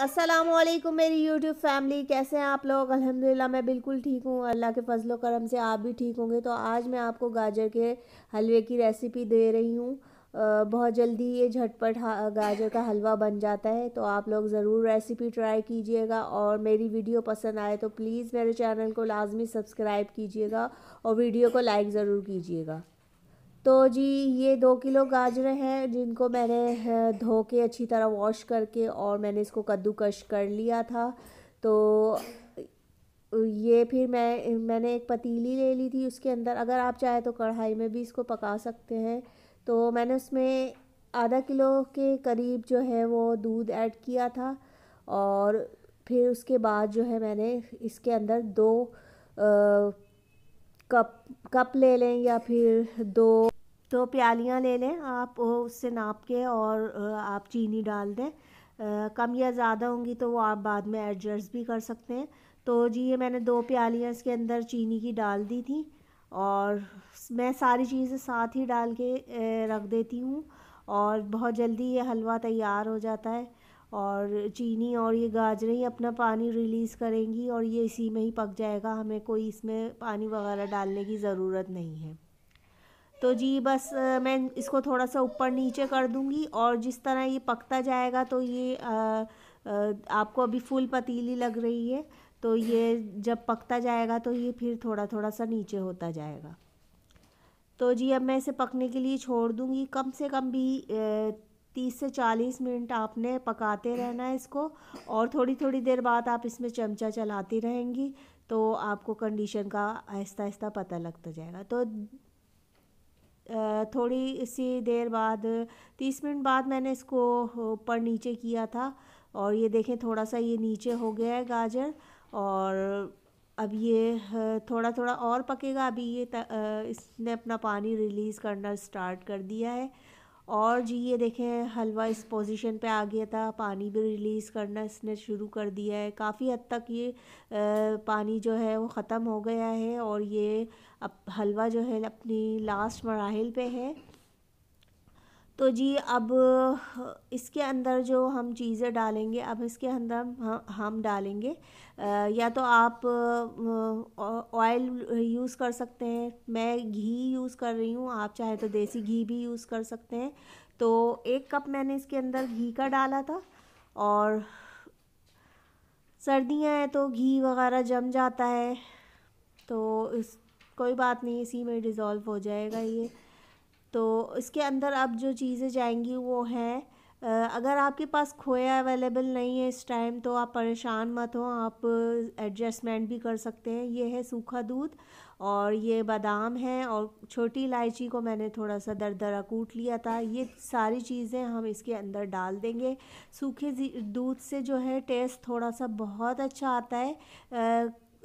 असलम मेरी YouTube family कैसे हैं आप लोग अल्हम्दुलिल्लाह मैं बिल्कुल ठीक हूँ अल्लाह के फजलो करम से आप भी ठीक होंगे तो आज मैं आपको गाजर के हलवे की रेसिपी दे रही हूँ बहुत जल्दी ये झटपट गाजर का हलवा बन जाता है तो आप लोग ज़रूर रेसिपी ट्राई कीजिएगा और मेरी वीडियो पसंद आए तो प्लीज़ मेरे चैनल को लाजमी सब्सक्राइब कीजिएगा और वीडियो को लाइक ज़रूर कीजिएगा तो जी ये दो किलो गाजर हैं जिनको मैंने धो के अच्छी तरह वॉश करके और मैंने इसको कद्दूकश कर लिया था तो ये फिर मैं मैंने एक पतीली ले ली थी उसके अंदर अगर आप चाहे तो कढ़ाई में भी इसको पका सकते हैं तो मैंने उसमें आधा किलो के करीब जो है वो दूध ऐड किया था और फिर उसके बाद जो है मैंने इसके अंदर दो आ, कप कप ले लें या फिर दो दो प्यालियाँ ले लें आप उससे नाप के और आप चीनी डाल दें कम या ज़्यादा होंगी तो वो आप बाद में एडजस्ट भी कर सकते हैं तो जी ये मैंने दो प्यालियाँ इसके अंदर चीनी की डाल दी थी और मैं सारी चीज़ें साथ ही डाल के रख देती हूँ और बहुत जल्दी ये हलवा तैयार हो जाता है और चीनी और ये गाजरें ही अपना पानी रिलीज़ करेंगी और ये इसी में ही पक जाएगा हमें कोई इसमें पानी वगैरह डालने की ज़रूरत नहीं है तो जी बस मैं इसको थोड़ा सा ऊपर नीचे कर दूंगी और जिस तरह ये पकता जाएगा तो ये आ, आ, आपको अभी फुल पतीली लग रही है तो ये जब पकता जाएगा तो ये फिर थोड़ा थोड़ा सा नीचे होता जाएगा तो जी अब मैं इसे पकने के लिए छोड़ दूंगी कम से कम भी तीस से चालीस मिनट आपने पकाते रहना है इसको और थोड़ी थोड़ी देर बाद आप इसमें चमचा चलाती रहेंगी तो आपको कंडीशन का आहिस्ता आहिस्ता पता लगता जाएगा तो थोड़ी सी देर बाद तीस मिनट बाद मैंने इसको ऊपर नीचे किया था और ये देखें थोड़ा सा ये नीचे हो गया है गाजर और अब ये थोड़ा थोड़ा और पकेगा अभी ये इसने अपना पानी रिलीज़ करना स्टार्ट कर दिया है और जी ये देखें हलवा इस पोजीशन पे आ गया था पानी भी रिलीज़ करना इसने शुरू कर दिया है काफ़ी हद तक ये आ, पानी जो है वो ख़त्म हो गया है और ये अब हलवा जो है अपनी लास्ट मराहल पे है तो जी अब इसके अंदर जो हम चीज़ें डालेंगे अब इसके अंदर हम डालेंगे या तो आप ऑयल यूज़ कर सकते हैं मैं घी यूज़ कर रही हूँ आप चाहे तो देसी घी भी यूज़ कर सकते हैं तो एक कप मैंने इसके अंदर घी का डाला था और सर्दियाँ हैं तो घी वगैरह जम जाता है तो इस कोई बात नहीं इसी में डिज़ोल्व हो जाएगा ये तो इसके अंदर अब जो चीज़ें जाएंगी वो हैं अगर आपके पास खोया अवेलेबल नहीं है इस टाइम तो आप परेशान मत हो आप एडजस्टमेंट भी कर सकते हैं ये है सूखा दूध और ये बादाम है और छोटी इलायची को मैंने थोड़ा सा दर दरा कूट लिया था ये सारी चीज़ें हम इसके अंदर डाल देंगे सूखे दूध से जो है टेस्ट थोड़ा सा बहुत अच्छा आता है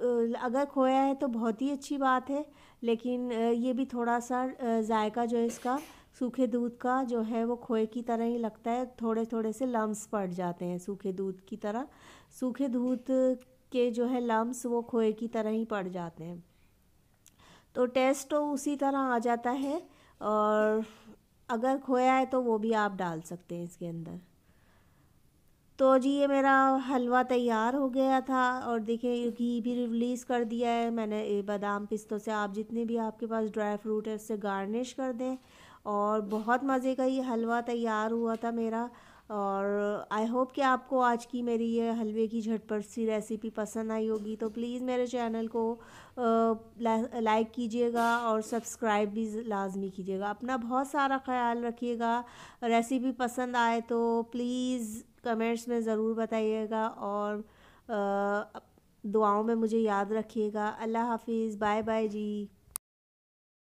अगर खोया है तो बहुत ही अच्छी बात है लेकिन ये भी थोड़ा सा जायका जो है इसका सूखे दूध का जो है वो खोए की तरह ही लगता है थोड़े थोड़े से लम्स पड़ जाते हैं सूखे दूध की तरह सूखे दूध के जो है लम्स वो खोए की तरह ही पड़ जाते हैं तो टेस्ट तो उसी तरह आ जाता है और अगर खोया है तो वो भी आप डाल सकते हैं इसके अंदर तो जी ये मेरा हलवा तैयार हो गया था और देखिए घी भी रिलीज़ कर दिया है मैंने बादाम पिस्तों से आप जितने भी आपके पास ड्राई फ्रूट है उससे गार्निश कर दें और बहुत मज़े का ये हलवा तैयार हुआ था मेरा और आई होप कि आपको आज की मेरी ये हलवे की झटपट सी रेसिपी पसंद आई होगी तो प्लीज़ मेरे चैनल को लाइक कीजिएगा और सब्सक्राइब भी लाजमी कीजिएगा अपना बहुत सारा ख्याल रखिएगा रेसिपी पसंद आए तो प्लीज़ कमेंट्स में ज़रूर बताइएगा और दुआओं में मुझे याद रखिएगा अल्लाह हाफिज़ बाय बाय जी